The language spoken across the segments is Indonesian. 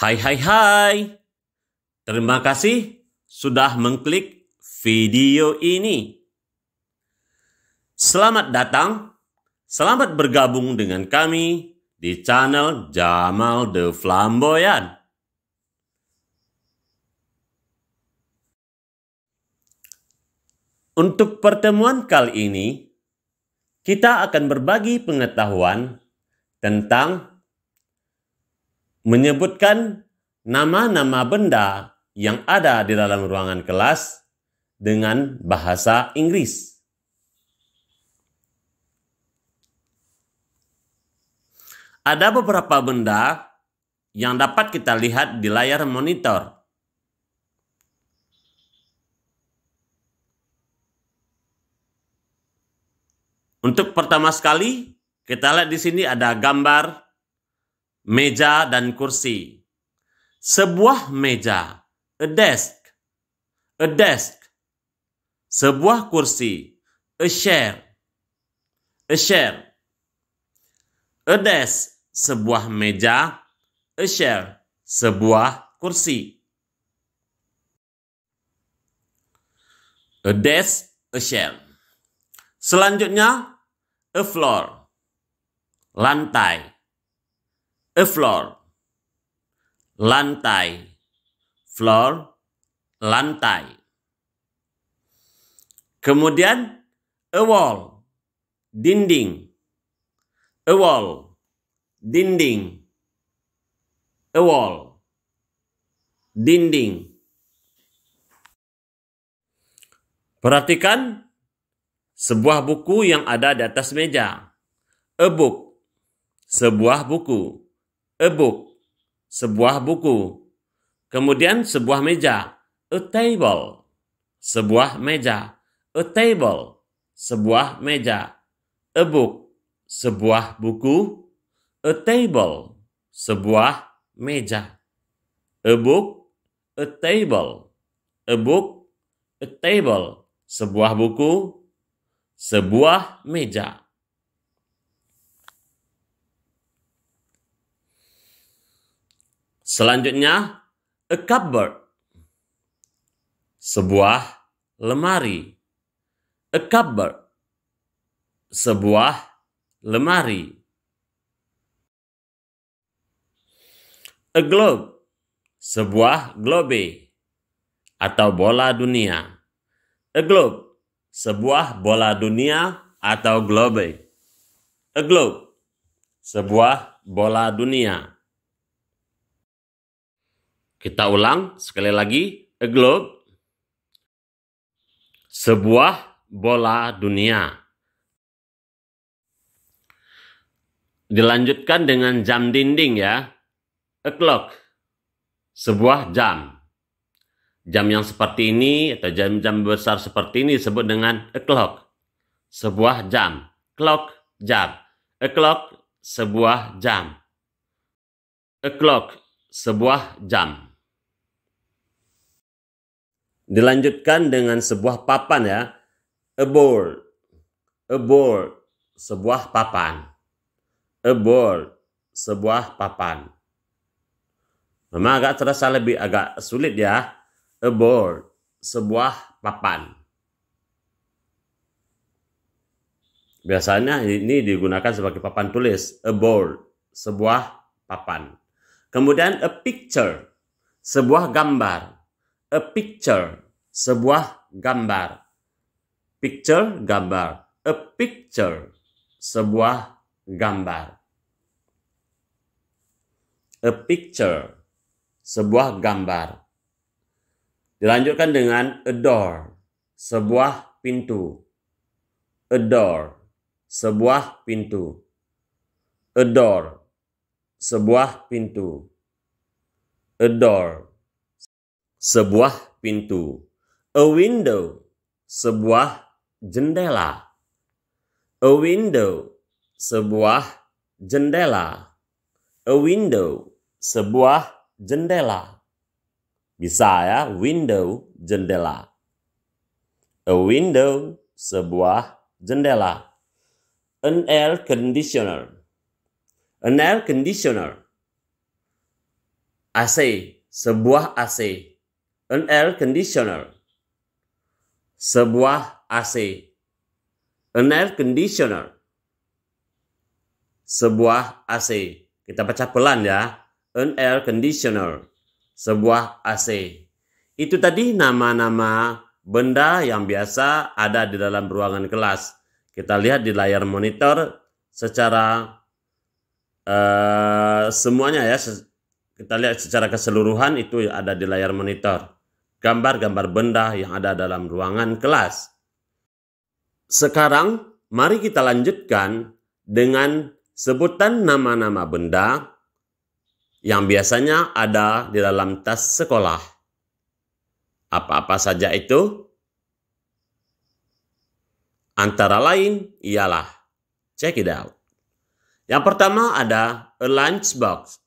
Hai hai hai. Terima kasih sudah mengklik video ini. Selamat datang, selamat bergabung dengan kami di channel Jamal The Flamboyan. Untuk pertemuan kali ini, kita akan berbagi pengetahuan tentang menyebutkan nama-nama benda yang ada di dalam ruangan kelas dengan bahasa Inggris. Ada beberapa benda yang dapat kita lihat di layar monitor. Untuk pertama sekali, kita lihat di sini ada gambar meja dan kursi. Sebuah meja, a desk, a desk. Sebuah kursi, a chair, a chair. A desk, sebuah meja, a chair, sebuah kursi. A desk, a chair. Selanjutnya, a floor, lantai a floor lantai floor lantai kemudian a wall dinding a wall dinding a wall dinding perhatikan sebuah buku yang ada di atas meja a book sebuah buku a book, sebuah buku. Kemudian sebuah meja, a table, sebuah meja, a table, sebuah meja, a book, sebuah buku, a table, sebuah meja, a book, a table, a book, a table, sebuah buku, sebuah meja. Selanjutnya, a cupboard. Sebuah lemari. A cupboard. Sebuah lemari. A globe. Sebuah globe atau bola dunia. A globe. Sebuah bola dunia atau globe. A globe. Sebuah bola dunia. Kita ulang sekali lagi, a globe. Sebuah bola dunia. Dilanjutkan dengan jam dinding ya. A clock. Sebuah jam. Jam yang seperti ini atau jam-jam besar seperti ini disebut dengan a clock. Sebuah jam. Clock, jam. A clock, sebuah jam. A clock, sebuah jam. Dilanjutkan dengan sebuah papan ya. A board. A board. Sebuah papan. A board. Sebuah papan. Memang agak terasa lebih agak sulit ya. A board. Sebuah papan. Biasanya ini digunakan sebagai papan tulis. A board. Sebuah papan. Kemudian a picture. Sebuah gambar a picture, sebuah gambar. Picture, gambar. A picture, sebuah gambar. A picture, sebuah gambar. Dilanjutkan dengan a door, sebuah pintu. A door, sebuah pintu. A door, sebuah pintu. A door, sebuah pintu. A window, sebuah jendela. A window, sebuah jendela. A window, sebuah jendela. Bisa ya, window, jendela. A window, sebuah jendela. An air conditioner. An air conditioner. AC, sebuah AC an air conditioner. Sebuah AC. An air conditioner. Sebuah AC. Kita baca pelan ya. An air conditioner. Sebuah AC. Itu tadi nama-nama benda yang biasa ada di dalam ruangan kelas. Kita lihat di layar monitor secara uh, semuanya ya. Kita lihat secara keseluruhan itu ada di layar monitor gambar-gambar benda yang ada dalam ruangan kelas. Sekarang, mari kita lanjutkan dengan sebutan nama-nama benda yang biasanya ada di dalam tas sekolah. Apa-apa saja itu? Antara lain ialah, check it out. Yang pertama ada a lunchbox.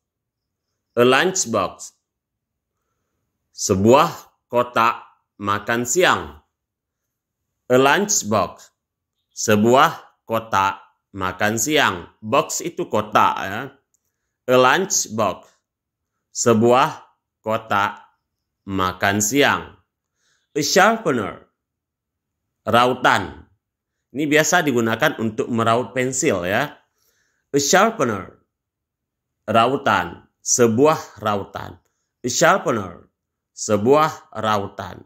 A lunchbox. Sebuah kotak makan siang. A lunch box, sebuah kotak makan siang. Box itu kotak ya. A lunch box, sebuah kotak makan siang. A sharpener, rautan. Ini biasa digunakan untuk meraut pensil ya. A sharpener, rautan, sebuah rautan. A sharpener, sebuah rautan.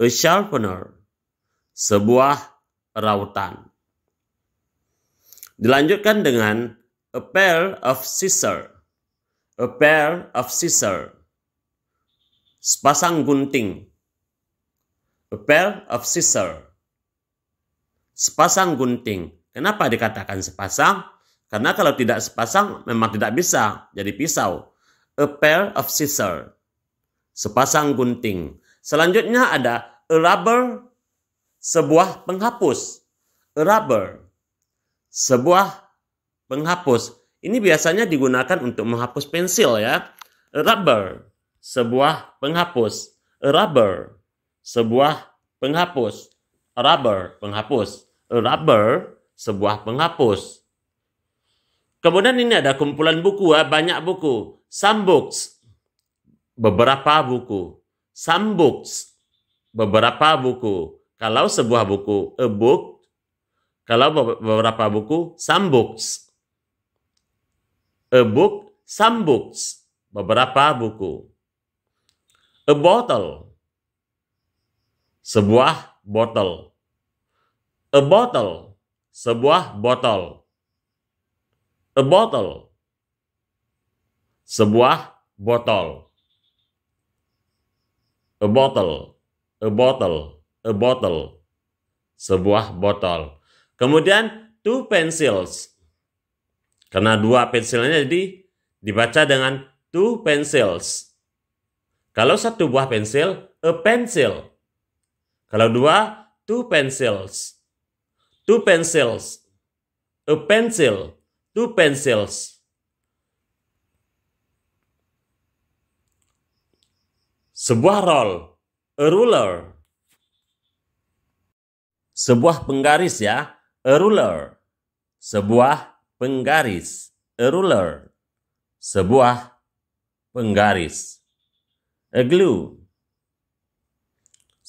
A sharpener, sebuah rautan. Dilanjutkan dengan a pair of scissors. A pair of scissors. Sepasang gunting. A pair of scissors. Sepasang gunting. Kenapa dikatakan sepasang? Karena kalau tidak sepasang memang tidak bisa jadi pisau. A pair of scissors sepasang gunting. Selanjutnya ada a rubber, sebuah penghapus. A rubber, sebuah penghapus. Ini biasanya digunakan untuk menghapus pensil ya. A rubber, sebuah penghapus. A rubber, sebuah penghapus. A rubber, penghapus. A rubber, sebuah penghapus. Kemudian ini ada kumpulan buku ya, banyak buku. Some books, beberapa buku. Some books, beberapa buku. Kalau sebuah buku, a book. Kalau beberapa buku, some books. A book, some books. Beberapa buku. A bottle, sebuah botol. A bottle, sebuah botol. A bottle, sebuah botol. A bottle, a bottle, a bottle. Sebuah botol. Kemudian two pencils. Karena dua pensilnya jadi dibaca dengan two pencils. Kalau satu buah pensil, a pencil. Kalau dua, two pencils. Two pencils. A pencil, two pencils. sebuah roll, a ruler. Sebuah penggaris ya, a ruler. Sebuah penggaris, a ruler. Sebuah penggaris. A glue.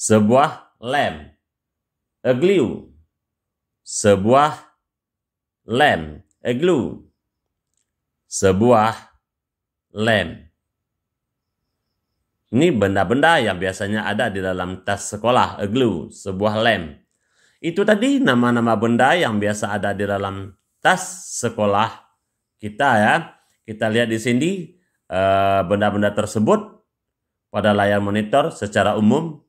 Sebuah lem. A glue. Sebuah lem. A glue. Sebuah lem. Ini benda-benda yang biasanya ada di dalam tas sekolah, a glue, sebuah lem. Itu tadi nama-nama benda yang biasa ada di dalam tas sekolah kita ya. Kita lihat di sini eh, benda-benda tersebut pada layar monitor secara umum.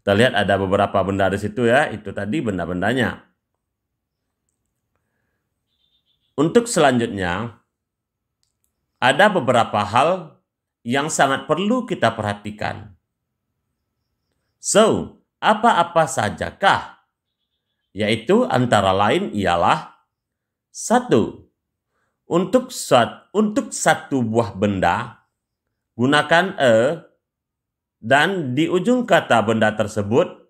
Kita lihat ada beberapa benda di situ ya, itu tadi benda-bendanya. Untuk selanjutnya, ada beberapa hal yang sangat perlu kita perhatikan. So, apa-apa sajakah? Yaitu antara lain ialah satu untuk suat, untuk satu buah benda gunakan e dan di ujung kata benda tersebut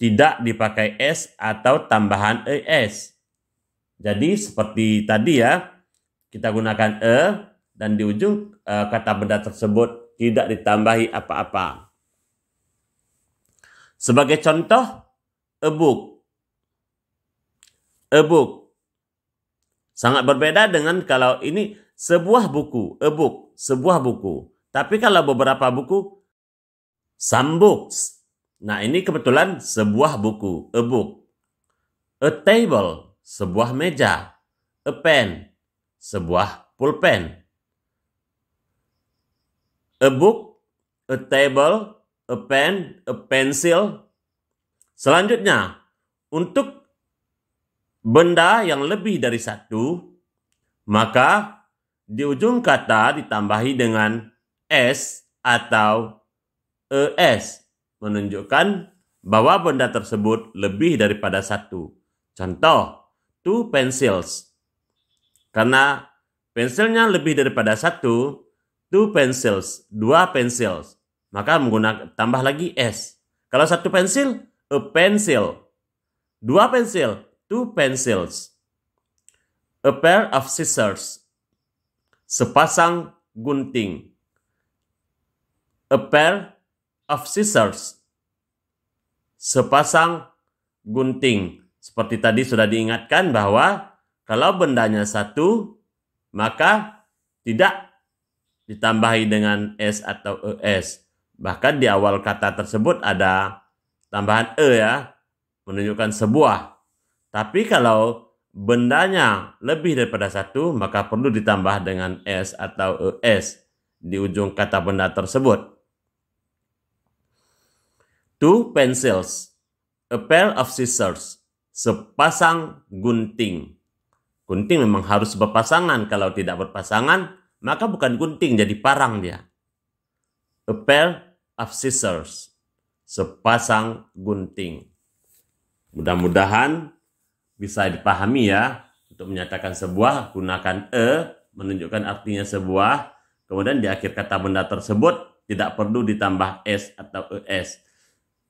tidak dipakai s atau tambahan e, es. Jadi seperti tadi ya, kita gunakan e dan di ujung uh, kata benda tersebut tidak ditambahi apa-apa. Sebagai contoh, a book Sangat berbeda dengan kalau ini sebuah buku, book sebuah buku. Tapi kalau beberapa buku, books. Nah ini kebetulan sebuah buku, a book. A table, sebuah meja. A pen, sebuah pulpen a book, a table, a pen, a pencil. Selanjutnya, untuk benda yang lebih dari satu, maka di ujung kata ditambahi dengan s atau es menunjukkan bahwa benda tersebut lebih daripada satu. Contoh, two pencils. Karena pensilnya lebih daripada satu, two pencils, dua pensil. Maka menggunakan tambah lagi s. Kalau satu pensil, a pencil. Dua pensil, two pencils. A pair of scissors. Sepasang gunting. A pair of scissors. Sepasang gunting. Seperti tadi sudah diingatkan bahwa kalau bendanya satu, maka tidak ditambahi dengan S atau ES. Bahkan di awal kata tersebut ada tambahan E ya, menunjukkan sebuah. Tapi kalau bendanya lebih daripada satu, maka perlu ditambah dengan S atau ES di ujung kata benda tersebut. Two pencils, a pair of scissors, sepasang gunting. Gunting memang harus berpasangan, kalau tidak berpasangan maka bukan gunting jadi parang dia. A pair of scissors, sepasang gunting. Mudah-mudahan bisa dipahami ya untuk menyatakan sebuah gunakan e menunjukkan artinya sebuah kemudian di akhir kata benda tersebut tidak perlu ditambah s atau es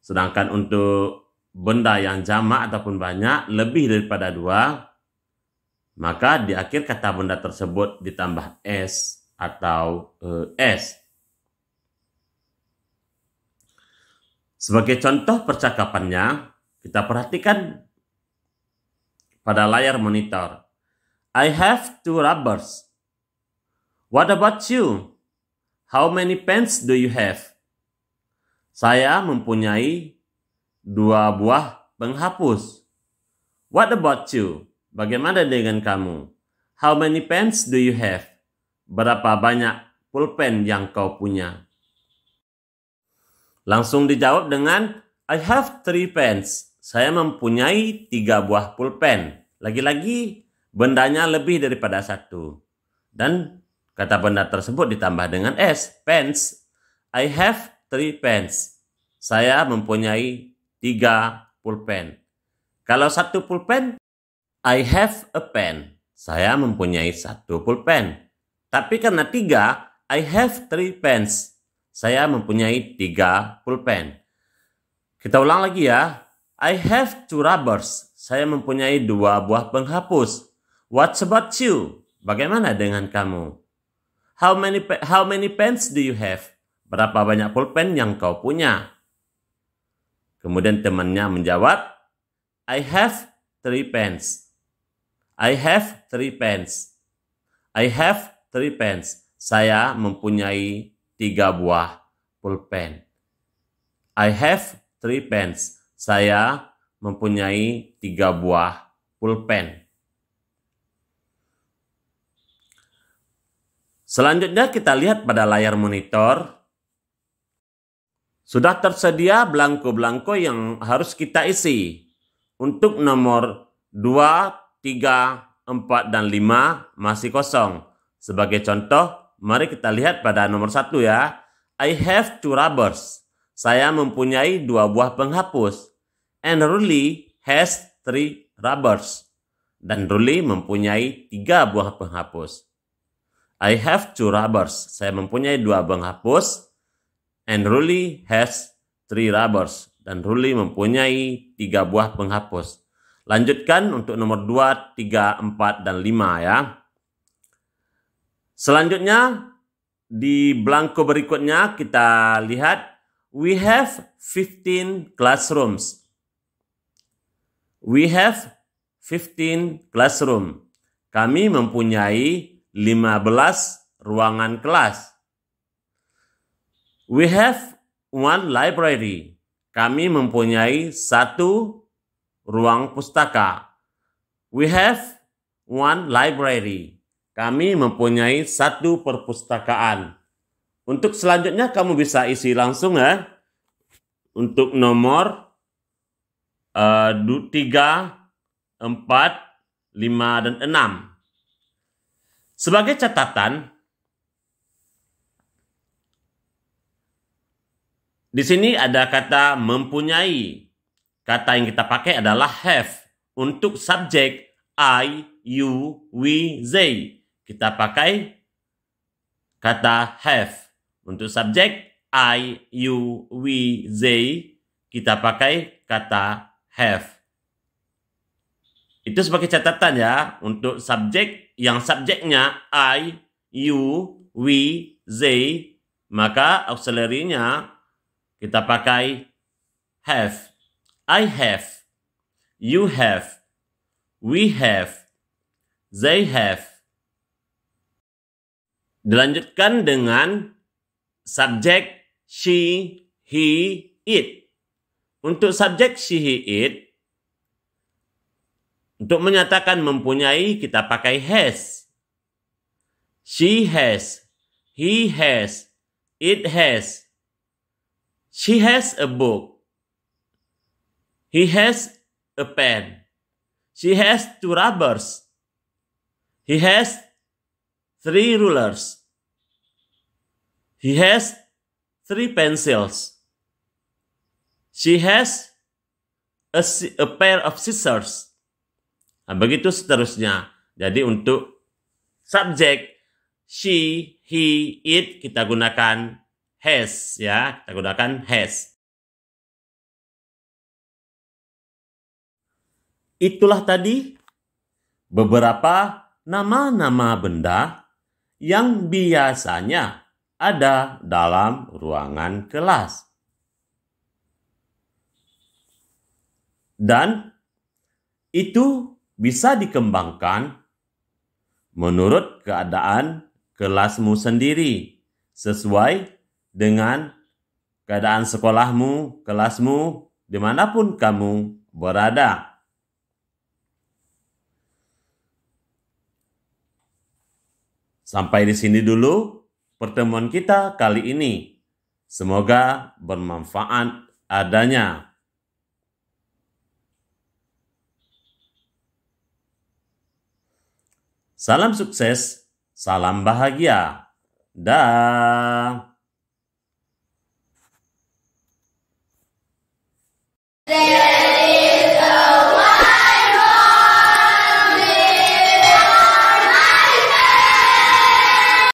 sedangkan untuk benda yang jamak ataupun banyak lebih daripada dua maka di akhir kata benda tersebut ditambah S atau eh, S. Sebagai contoh percakapannya, kita perhatikan pada layar monitor. I have two rubbers. What about you? How many pens do you have? Saya mempunyai dua buah penghapus. What about you? Bagaimana dengan kamu? How many pens do you have? Berapa banyak pulpen yang kau punya? Langsung dijawab dengan I have three pens. Saya mempunyai tiga buah pulpen. Lagi-lagi bendanya lebih daripada satu. Dan kata benda tersebut ditambah dengan S, pens. I have three pens. Saya mempunyai tiga pulpen. Kalau satu pulpen I have a pen. Saya mempunyai satu pulpen. Tapi karena tiga, I have three pens. Saya mempunyai tiga pulpen. Kita ulang lagi ya. I have two rubbers. Saya mempunyai dua buah penghapus. What about you? Bagaimana dengan kamu? How many how many pens do you have? Berapa banyak pulpen yang kau punya? Kemudian temannya menjawab, I have three pens. I have three pens. I have three pens. Saya mempunyai tiga buah pulpen. I have three pens. Saya mempunyai tiga buah pulpen. Selanjutnya kita lihat pada layar monitor. Sudah tersedia belangko-belangko yang harus kita isi. Untuk nomor 2 3, 4, dan 5 masih kosong. Sebagai contoh, mari kita lihat pada nomor 1 ya. I have two rubbers. Saya mempunyai dua buah penghapus. And Ruli has three rubbers. Dan Ruli mempunyai tiga buah penghapus. I have two rubbers. Saya mempunyai dua penghapus. And Ruli has three rubbers. Dan Ruli mempunyai tiga buah penghapus. Lanjutkan untuk nomor 2, 3, 4, dan 5 ya. Selanjutnya, di blanko berikutnya kita lihat, we have 15 classrooms. We have 15 classroom. Kami mempunyai 15 ruangan kelas. We have one library. Kami mempunyai satu ruang pustaka. We have one library. Kami mempunyai satu perpustakaan. Untuk selanjutnya kamu bisa isi langsung ya. Untuk nomor uh, 3, 4, 5, dan 6. Sebagai catatan, di sini ada kata mempunyai Kata yang kita pakai adalah have untuk subjek I, you, we, they. Kita pakai kata have untuk subjek I, you, we, they. Kita pakai kata have. Itu sebagai catatan ya untuk subjek yang subjeknya I, you, we, they, maka auxiliary-nya kita pakai have. I have, you have, we have, they have. Dilanjutkan dengan subjek she, he, it. Untuk subjek she, he, it, untuk menyatakan mempunyai kita pakai has. She has, he has, it has. She has a book. He has a pen. She has two rubbers. He has three rulers. He has three pencils. She has a, a pair of scissors. Nah, begitu seterusnya. Jadi untuk subjek she, he, it kita gunakan has ya, kita gunakan has. Itulah tadi beberapa nama-nama benda yang biasanya ada dalam ruangan kelas. Dan itu bisa dikembangkan menurut keadaan kelasmu sendiri sesuai dengan keadaan sekolahmu, kelasmu, dimanapun kamu berada. Sampai di sini dulu pertemuan kita kali ini. Semoga bermanfaat adanya. Salam sukses, salam bahagia. Dah. Da